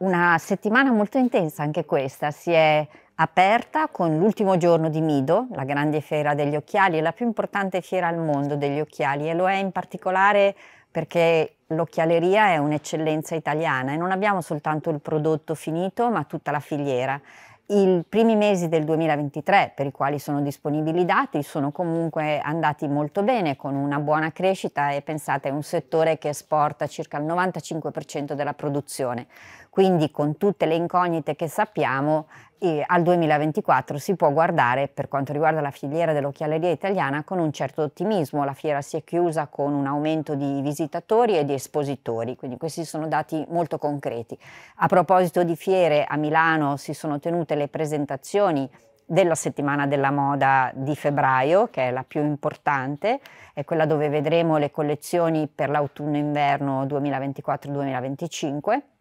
Una settimana molto intensa anche questa, si è aperta con l'ultimo giorno di Mido, la grande fiera degli occhiali, la più importante fiera al mondo degli occhiali e lo è in particolare perché l'occhialeria è un'eccellenza italiana e non abbiamo soltanto il prodotto finito ma tutta la filiera i primi mesi del 2023, per i quali sono disponibili i dati, sono comunque andati molto bene, con una buona crescita e pensate è un settore che esporta circa il 95% della produzione. Quindi con tutte le incognite che sappiamo e al 2024 si può guardare per quanto riguarda la filiera dell'occhialeria italiana con un certo ottimismo. La fiera si è chiusa con un aumento di visitatori e di espositori, quindi questi sono dati molto concreti. A proposito di fiere, a Milano si sono tenute le presentazioni della settimana della moda di febbraio, che è la più importante, è quella dove vedremo le collezioni per l'autunno-inverno 2024-2025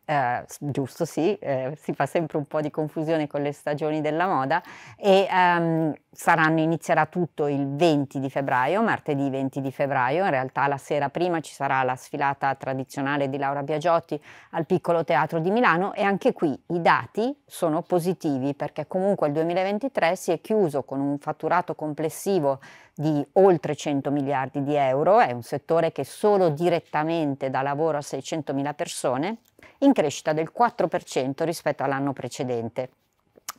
eh, giusto sì, eh, si fa sempre un po' di confusione con le stagioni della moda e ehm, saranno, inizierà tutto il 20 di febbraio, martedì 20 di febbraio, in realtà la sera prima ci sarà la sfilata tradizionale di Laura Biagiotti al piccolo teatro di Milano e anche qui i dati sono positivi perché comunque il 2023 si è chiuso con un fatturato complessivo di oltre 100 miliardi di euro, è un settore che solo direttamente dà lavoro a 600 mila persone in crescita del 4% rispetto all'anno precedente.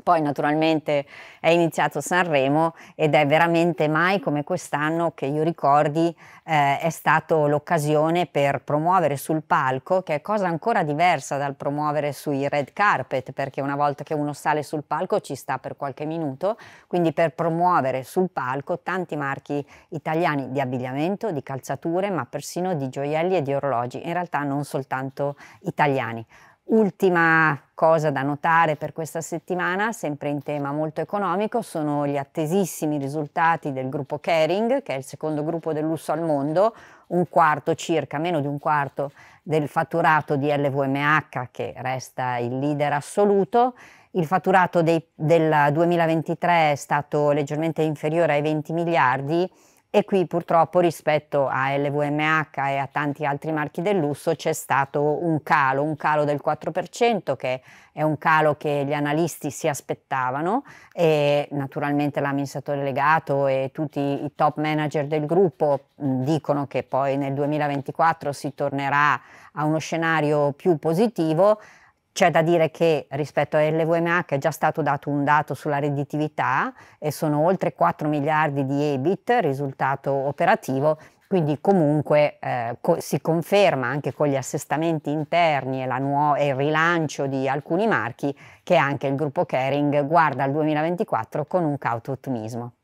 Poi naturalmente è iniziato Sanremo ed è veramente mai come quest'anno che io ricordi eh, è stata l'occasione per promuovere sul palco, che è cosa ancora diversa dal promuovere sui red carpet, perché una volta che uno sale sul palco ci sta per qualche minuto, quindi per promuovere sul palco tanti marchi italiani di abbigliamento, di calzature, ma persino di gioielli e di orologi, in realtà non soltanto italiani. Ultima cosa da notare per questa settimana, sempre in tema molto economico, sono gli attesissimi risultati del gruppo Kering, che è il secondo gruppo del lusso al mondo, un quarto circa, meno di un quarto del fatturato di LVMH, che resta il leader assoluto. Il fatturato dei, del 2023 è stato leggermente inferiore ai 20 miliardi e qui purtroppo rispetto a LVMH e a tanti altri marchi del lusso c'è stato un calo, un calo del 4% che è un calo che gli analisti si aspettavano e naturalmente l'amministratore legato e tutti i top manager del gruppo dicono che poi nel 2024 si tornerà a uno scenario più positivo. C'è da dire che rispetto a LVMH è già stato dato un dato sulla redditività e sono oltre 4 miliardi di EBIT, risultato operativo, quindi comunque eh, co- si conferma anche con gli assestamenti interni e, nuo- e, il rilancio di alcuni marchi che anche il gruppo Kering guarda al 2024 con un cauto ottimismo.